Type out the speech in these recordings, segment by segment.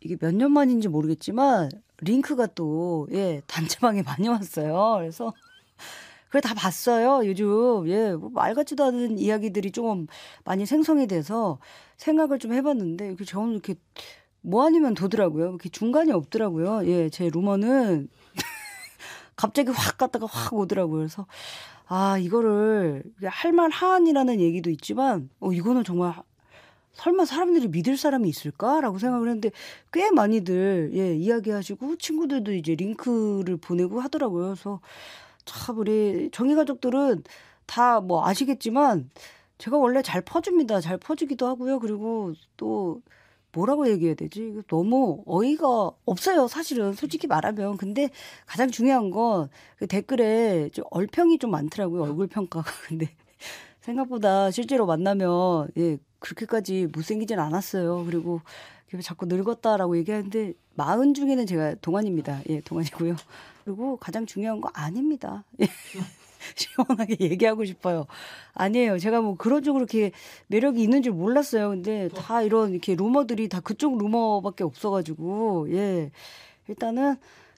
이게 몇 년 만인지 모르겠지만 링크가 또 예, 단체방에 많이 왔어요. 그래서 그래 다 봤어요. 요즘 예, 뭐말 같지도 않은 이야기들이 조금 많이 생성이 돼서 생각을 좀 해봤는데 이렇게 저는 이렇게 뭐 아니면 도더라고요. 이렇게 중간이 없더라고요. 예, 제 루머는 갑자기 확 갔다가 확 오더라고요. 그래서 아 이거를 할만한이라는 얘기도 있지만 어 이거는 정말 설마 사람들이 믿을 사람이 있을까라고 생각을 했는데 꽤 많이들 예 이야기하시고 친구들도 이제 링크를 보내고 하더라고요. 그래서 참 우리 정의 가족들은 다 뭐 아시겠지만 제가 원래 잘 퍼줍니다. 잘 퍼주기도 하고요. 그리고 또 뭐라고 얘기해야 되지? 너무 어이가 없어요, 사실은. 솔직히 말하면. 근데 가장 중요한 건그 댓글에 좀 얼평이 좀 많더라고요, 얼굴 평가가. 근데 생각보다 실제로 만나면 예, 그렇게까지 못생기진 않았어요. 그리고 자꾸 늙었다라고 얘기하는데 마흔 중에는 제가 동안입니다. 예, 동안이고요. 그리고 가장 중요한 거 아닙니다. 예. 시원하게 얘기하고 싶어요. 아니에요. 제가 뭐 그런 쪽으로 이렇게 매력이 있는 줄 몰랐어요. 근데 다 이런 이렇게 루머들이 다 그쪽 루머밖에 없어가지고, 예. 일단은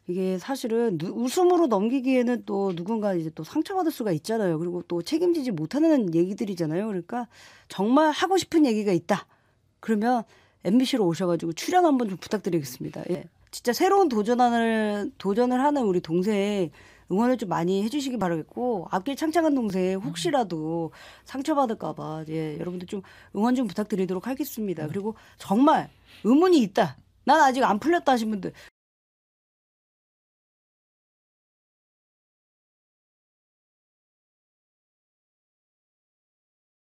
이게 사실은 누, 웃음으로 넘기기에는 또 누군가 이제 또 상처받을 수가 있잖아요. 그리고 또 책임지지 못하는 얘기들이잖아요. 그러니까 정말 하고 싶은 얘기가 있다. 그러면 MBC로 오셔가지고 출연 한번 좀 부탁드리겠습니다. 예. 진짜 새로운 도전을 도전을 하는 우리 동생 응원을 좀 많이 해주시기 바라겠고 앞길 창창한 동생 혹시라도 상처받을까봐 예 여러분들 좀 응원 좀 부탁드리도록 하겠습니다. 네. 그리고 정말 의문이 있다. 난 아직 안 풀렸다 하신 분들